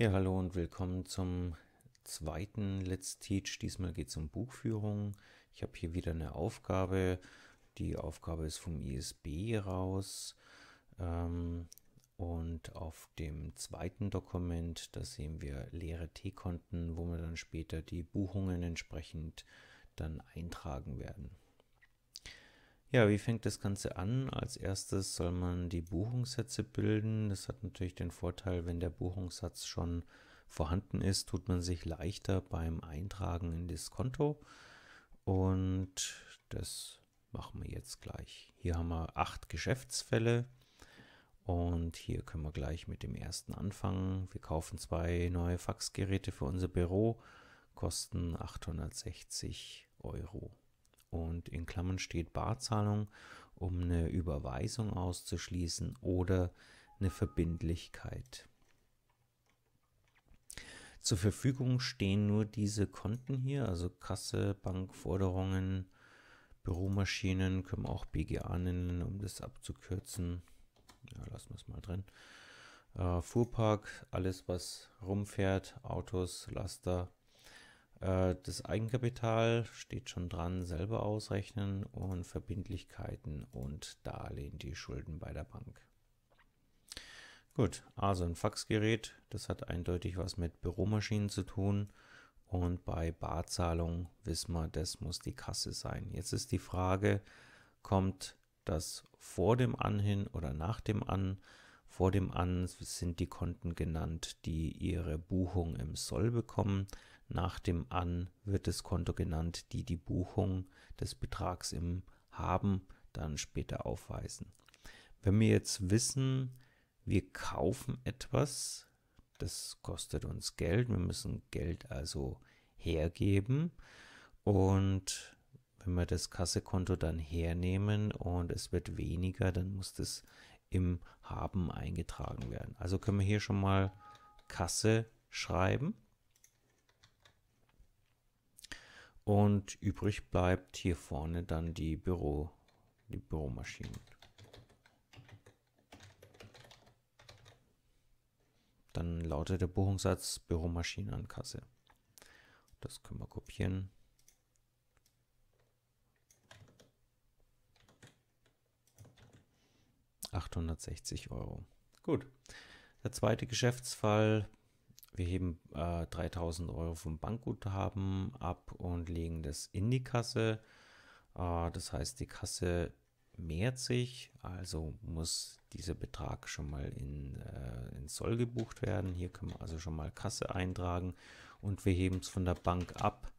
Ja, hallo und willkommen zum zweiten Let's Teach. Diesmal geht es um Buchführung. Ich habe hier wieder eine Aufgabe. Die Aufgabe ist vom ISB raus. Ähm, und auf dem zweiten Dokument, da sehen wir leere T-Konten, wo wir dann später die Buchungen entsprechend dann eintragen werden. Ja, wie fängt das Ganze an? Als erstes soll man die Buchungssätze bilden. Das hat natürlich den Vorteil, wenn der Buchungssatz schon vorhanden ist, tut man sich leichter beim Eintragen in das Konto. Und das machen wir jetzt gleich. Hier haben wir acht Geschäftsfälle. Und hier können wir gleich mit dem ersten anfangen. Wir kaufen zwei neue Faxgeräte für unser Büro, kosten 860 Euro und in Klammern steht Barzahlung, um eine Überweisung auszuschließen oder eine Verbindlichkeit. Zur Verfügung stehen nur diese Konten hier, also Kasse, Bankforderungen, Büromaschinen, können wir auch BGA nennen, um das abzukürzen. Ja, lassen wir es mal drin. Äh, Fuhrpark, alles was rumfährt, Autos, Laster, äh, das Eigenkapital steht schon dran, selber ausrechnen und Verbindlichkeiten und Darlehen, die Schulden bei der Bank. Gut, also ein Faxgerät, das hat eindeutig was mit Büromaschinen zu tun und bei Barzahlung wissen wir, das muss die Kasse sein. Jetzt ist die Frage, kommt das vor dem An hin oder nach dem An? Vor dem An sind die Konten genannt, die ihre Buchung im Soll bekommen. Nach dem An wird das Konto genannt, die die Buchung des Betrags im Haben dann später aufweisen. Wenn wir jetzt wissen, wir kaufen etwas, das kostet uns Geld, wir müssen Geld also hergeben und wenn wir das Kassekonto dann hernehmen und es wird weniger, dann muss das im Haben eingetragen werden. Also können wir hier schon mal Kasse schreiben. Und übrig bleibt hier vorne dann die, Büro, die Büromaschinen. Dann lautet der Buchungssatz Büromaschinen an Kasse. Das können wir kopieren. ...860 Euro. Gut. Der zweite Geschäftsfall wir heben äh, 3000 Euro vom Bankguthaben ab und legen das in die Kasse. Äh, das heißt, die Kasse mehrt sich, also muss dieser Betrag schon mal in, äh, in Soll gebucht werden. Hier können wir also schon mal Kasse eintragen und wir heben es von der Bank ab.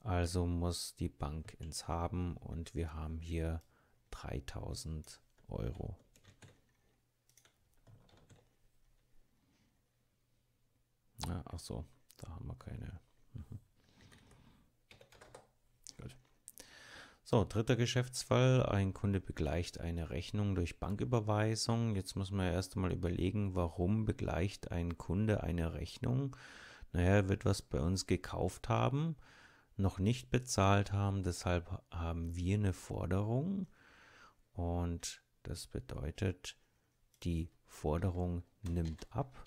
Also muss die Bank ins Haben und wir haben hier 3000 Euro. Ja, ach so, da haben wir keine. Mhm. Gut. So, dritter Geschäftsfall. Ein Kunde begleicht eine Rechnung durch Banküberweisung. Jetzt muss man ja erst einmal überlegen, warum begleicht ein Kunde eine Rechnung? Naja, er wird was bei uns gekauft haben, noch nicht bezahlt haben, deshalb haben wir eine Forderung. Und das bedeutet, die Forderung nimmt ab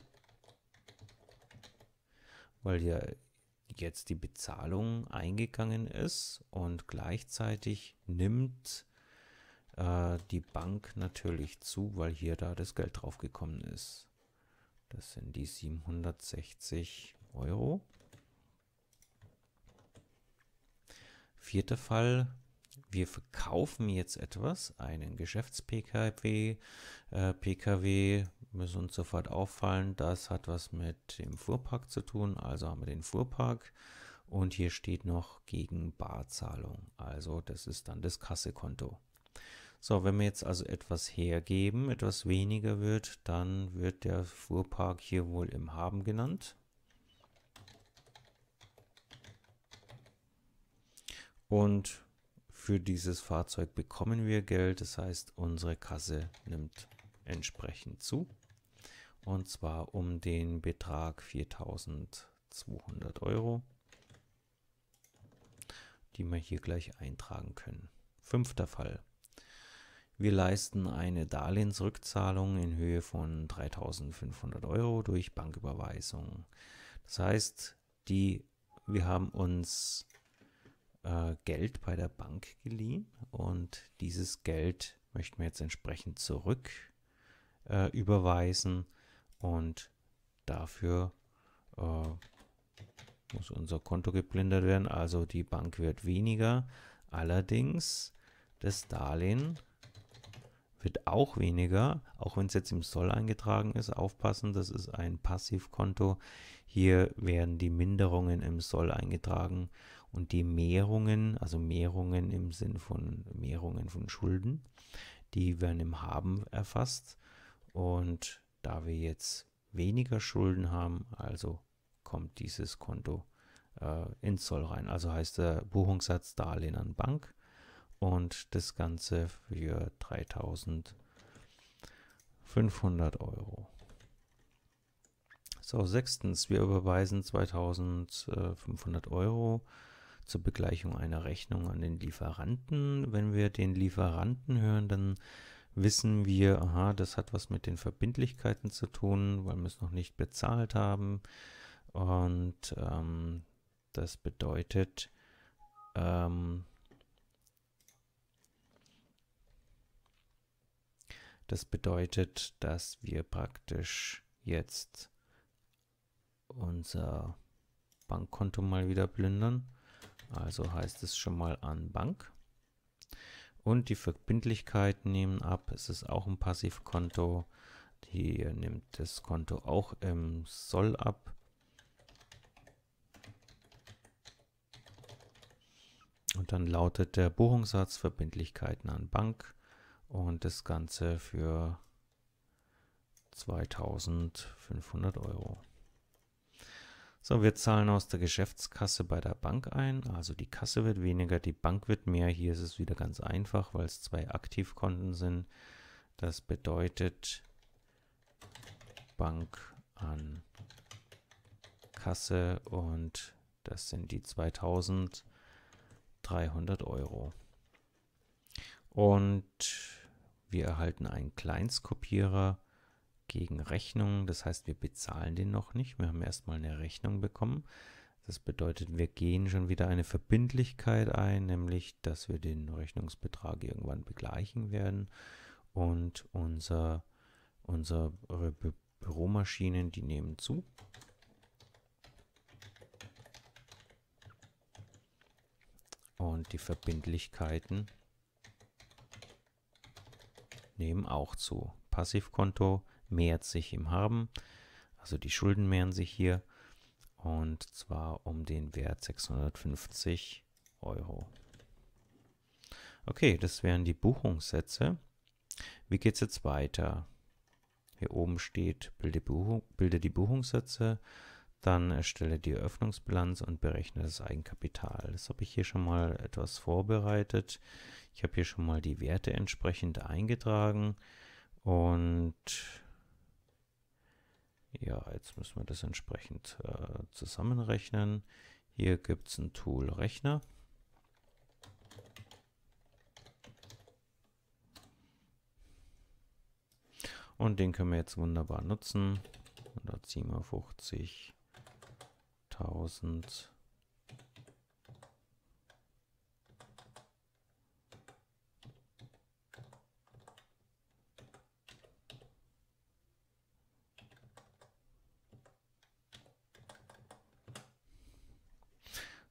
weil ja jetzt die Bezahlung eingegangen ist und gleichzeitig nimmt äh, die Bank natürlich zu, weil hier da das Geld draufgekommen ist. Das sind die 760 Euro. Vierter Fall, wir verkaufen jetzt etwas, einen Geschäfts-PKW, äh, PKW, müssen uns sofort auffallen, das hat was mit dem Fuhrpark zu tun, also haben wir den Fuhrpark und hier steht noch gegen Barzahlung, also das ist dann das Kassekonto. So, wenn wir jetzt also etwas hergeben, etwas weniger wird, dann wird der Fuhrpark hier wohl im Haben genannt. Und für dieses Fahrzeug bekommen wir Geld, das heißt unsere Kasse nimmt entsprechend zu und zwar um den Betrag 4200 Euro, die wir hier gleich eintragen können. Fünfter Fall. Wir leisten eine Darlehensrückzahlung in Höhe von 3500 Euro durch Banküberweisung. Das heißt, die, wir haben uns äh, Geld bei der Bank geliehen und dieses Geld möchten wir jetzt entsprechend zurück äh, überweisen und dafür äh, muss unser Konto geplündert werden. Also die Bank wird weniger. Allerdings das Darlehen wird auch weniger, auch wenn es jetzt im Soll eingetragen ist. Aufpassen, das ist ein Passivkonto. Hier werden die Minderungen im Soll eingetragen und die Mehrungen, also Mehrungen im Sinn von Mehrungen von Schulden, die werden im Haben erfasst und da wir jetzt weniger Schulden haben, also kommt dieses Konto äh, ins Soll rein. Also heißt der Buchungssatz Darlehen an Bank und das Ganze für 3500 Euro. So, sechstens, wir überweisen 2500 Euro zur Begleichung einer Rechnung an den Lieferanten. Wenn wir den Lieferanten hören, dann wissen wir, aha, das hat was mit den Verbindlichkeiten zu tun, weil wir es noch nicht bezahlt haben. Und ähm, das bedeutet, ähm, das bedeutet, dass wir praktisch jetzt unser Bankkonto mal wieder plündern. Also heißt es schon mal an Bank. Und die Verbindlichkeiten nehmen ab. Es ist auch ein Passivkonto. Hier äh, nimmt das Konto auch im Soll ab. Und dann lautet der Buchungssatz Verbindlichkeiten an Bank und das Ganze für 2500 Euro. So, wir zahlen aus der Geschäftskasse bei der Bank ein. Also die Kasse wird weniger, die Bank wird mehr. Hier ist es wieder ganz einfach, weil es zwei Aktivkonten sind. Das bedeutet Bank an Kasse und das sind die 2300 Euro. Und wir erhalten einen Kleinskopierer gegen Rechnung. Das heißt, wir bezahlen den noch nicht. Wir haben erstmal eine Rechnung bekommen. Das bedeutet, wir gehen schon wieder eine Verbindlichkeit ein, nämlich dass wir den Rechnungsbetrag irgendwann begleichen werden und unser, unsere Bü Büromaschinen, die nehmen zu. Und die Verbindlichkeiten nehmen auch zu. Passivkonto mehrt sich im Haben. Also die Schulden mehren sich hier. Und zwar um den Wert 650 Euro. Okay, das wären die Buchungssätze. Wie geht es jetzt weiter? Hier oben steht, bilde, Buchung, bilde die Buchungssätze, dann erstelle die Eröffnungsbilanz und berechne das Eigenkapital. Das habe ich hier schon mal etwas vorbereitet. Ich habe hier schon mal die Werte entsprechend eingetragen und ja, jetzt müssen wir das entsprechend äh, zusammenrechnen. Hier gibt es ein Tool Rechner. Und den können wir jetzt wunderbar nutzen. Und da ziehen wir 50.000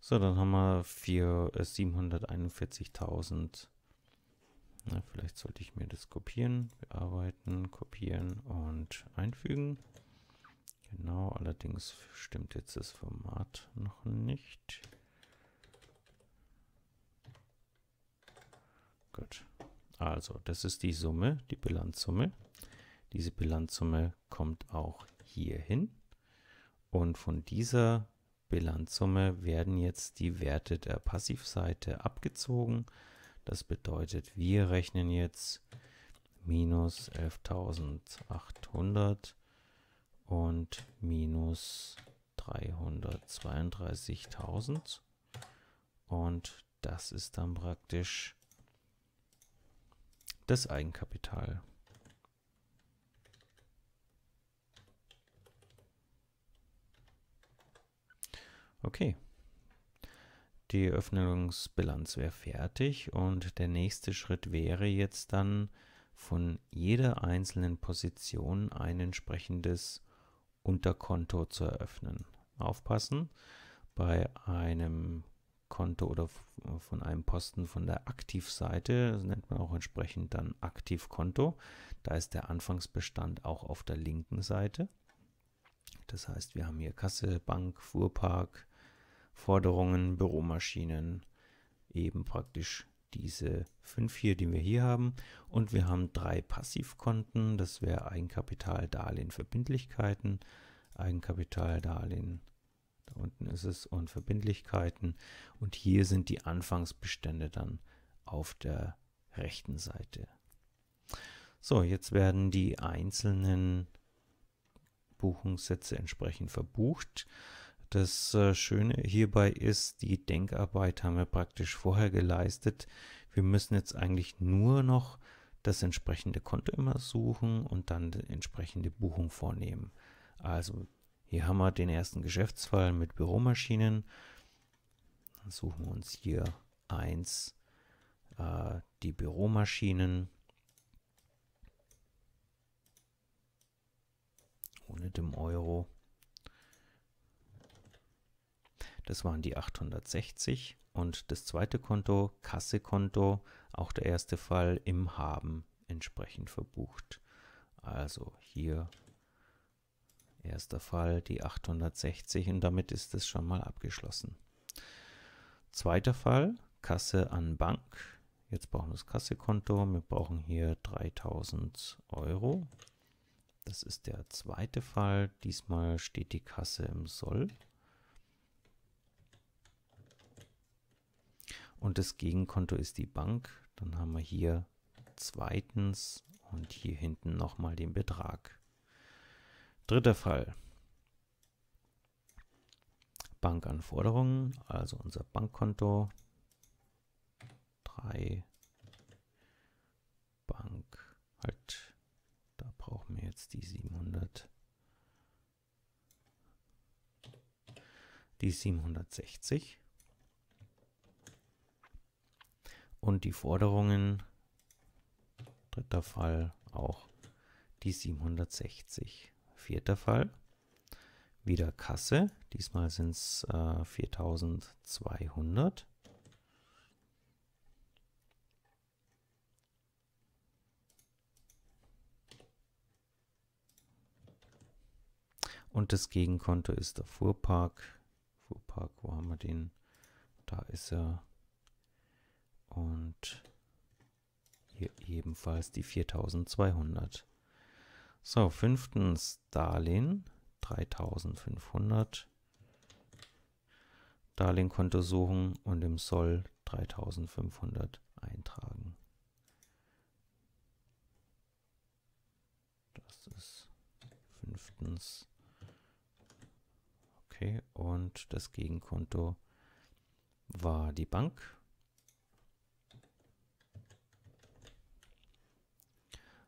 So, dann haben wir für äh, 741.000. vielleicht sollte ich mir das kopieren, bearbeiten, kopieren und einfügen. Genau, allerdings stimmt jetzt das Format noch nicht. Gut. Also, das ist die Summe, die Bilanzsumme. Diese Bilanzsumme kommt auch hier hin. Und von dieser Bilanzsumme werden jetzt die Werte der Passivseite abgezogen. Das bedeutet, wir rechnen jetzt minus 11.800 und minus 332.000. Und das ist dann praktisch das Eigenkapital. Okay. Die Öffnungsbilanz wäre fertig und der nächste Schritt wäre jetzt dann von jeder einzelnen Position ein entsprechendes Unterkonto zu eröffnen. Aufpassen, bei einem Konto oder von einem Posten von der Aktivseite, das nennt man auch entsprechend dann Aktivkonto, da ist der Anfangsbestand auch auf der linken Seite. Das heißt, wir haben hier Kasse, Bank, Fuhrpark, Forderungen, Büromaschinen, eben praktisch diese fünf hier, die wir hier haben. Und wir haben drei Passivkonten, das wäre Eigenkapital, Darlehen, Verbindlichkeiten, Eigenkapital, Darlehen, da unten ist es, und Verbindlichkeiten. Und hier sind die Anfangsbestände dann auf der rechten Seite. So, jetzt werden die einzelnen Buchungssätze entsprechend verbucht. Das äh, Schöne hierbei ist, die Denkarbeit haben wir praktisch vorher geleistet. Wir müssen jetzt eigentlich nur noch das entsprechende Konto immer suchen und dann die entsprechende Buchung vornehmen. Also hier haben wir den ersten Geschäftsfall mit Büromaschinen. Dann suchen wir uns hier eins äh, die Büromaschinen ohne dem Euro. Das waren die 860 und das zweite Konto, Kassekonto, auch der erste Fall im Haben entsprechend verbucht. Also hier erster Fall die 860 und damit ist es schon mal abgeschlossen. Zweiter Fall, Kasse an Bank. Jetzt brauchen wir das Kassekonto. Wir brauchen hier 3000 Euro. Das ist der zweite Fall. Diesmal steht die Kasse im Soll. Und das Gegenkonto ist die Bank. Dann haben wir hier zweitens und hier hinten nochmal den Betrag. Dritter Fall. Bankanforderungen, also unser Bankkonto. 3 Bank halt brauchen wir jetzt die 700. Die 760. Und die Forderungen, dritter Fall auch die 760. Vierter Fall, wieder Kasse, diesmal sind es äh, 4200. Und das Gegenkonto ist der Fuhrpark. Fuhrpark, wo haben wir den? Da ist er. Und hier ebenfalls die 4200. So, fünftens Darlehen 3500. Darlehenkonto suchen und im Soll 3500 eintragen. Das ist fünftens. Darlehen. Okay, und das Gegenkonto war die Bank.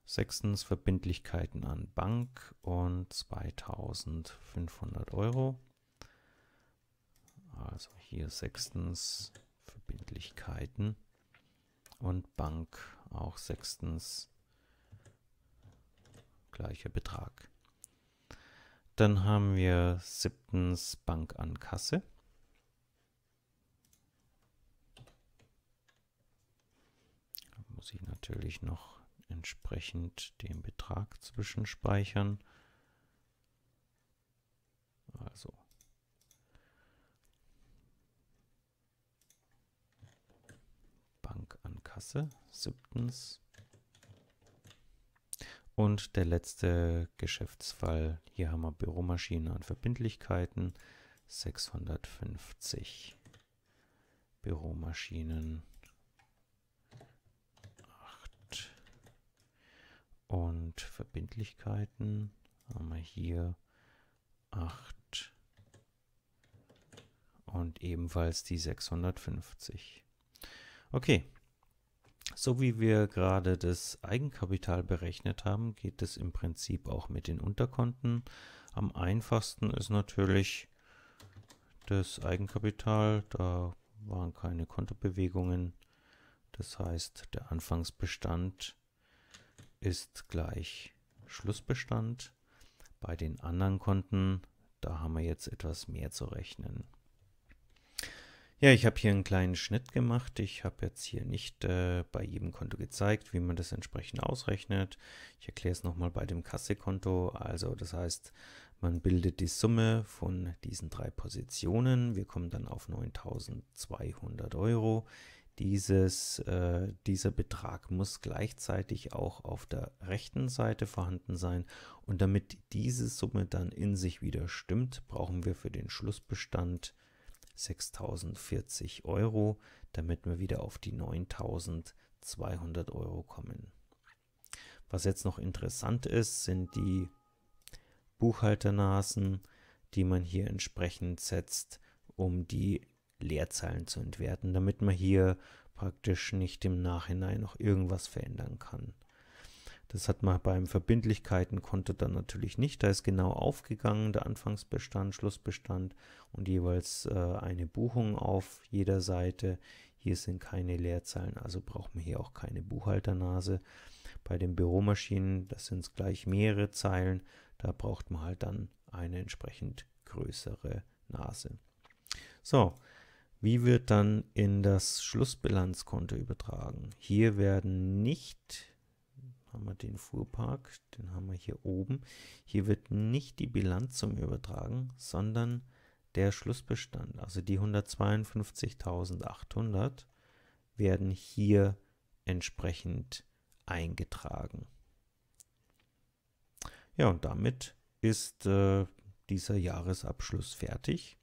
Sechstens Verbindlichkeiten an Bank und 2500 Euro. Also hier sechstens Verbindlichkeiten und Bank auch sechstens gleicher Betrag. Dann haben wir siebtens Bank an Kasse. Da muss ich natürlich noch entsprechend den Betrag zwischenspeichern. Also Bank an Kasse, siebtens. Und der letzte Geschäftsfall, hier haben wir Büromaschinen und Verbindlichkeiten, 650 Büromaschinen, 8 und Verbindlichkeiten haben wir hier 8 und ebenfalls die 650. Okay, so wie wir gerade das Eigenkapital berechnet haben, geht es im Prinzip auch mit den Unterkonten. Am einfachsten ist natürlich das Eigenkapital, da waren keine Kontobewegungen. Das heißt, der Anfangsbestand ist gleich Schlussbestand. Bei den anderen Konten, da haben wir jetzt etwas mehr zu rechnen. Ja, ich habe hier einen kleinen Schnitt gemacht. Ich habe jetzt hier nicht äh, bei jedem Konto gezeigt, wie man das entsprechend ausrechnet. Ich erkläre es nochmal bei dem Kassekonto. Also das heißt, man bildet die Summe von diesen drei Positionen. Wir kommen dann auf 9.200 Euro. Dieses, äh, dieser Betrag muss gleichzeitig auch auf der rechten Seite vorhanden sein. Und damit diese Summe dann in sich wieder stimmt, brauchen wir für den Schlussbestand 6.040 Euro, damit wir wieder auf die 9.200 Euro kommen. Was jetzt noch interessant ist, sind die Buchhalternasen, die man hier entsprechend setzt, um die Leerzeilen zu entwerten, damit man hier praktisch nicht im Nachhinein noch irgendwas verändern kann. Das hat man beim Verbindlichkeitenkonto dann natürlich nicht. Da ist genau aufgegangen der Anfangsbestand, Schlussbestand und jeweils äh, eine Buchung auf jeder Seite. Hier sind keine Leerzeilen, also braucht man hier auch keine Buchhalternase. Bei den Büromaschinen, das sind es gleich mehrere Zeilen, da braucht man halt dann eine entsprechend größere Nase. So, wie wird dann in das Schlussbilanzkonto übertragen? Hier werden nicht haben wir den Fuhrpark, den haben wir hier oben. Hier wird nicht die Bilanzsumme übertragen, sondern der Schlussbestand, also die 152.800 werden hier entsprechend eingetragen. Ja, und damit ist äh, dieser Jahresabschluss fertig.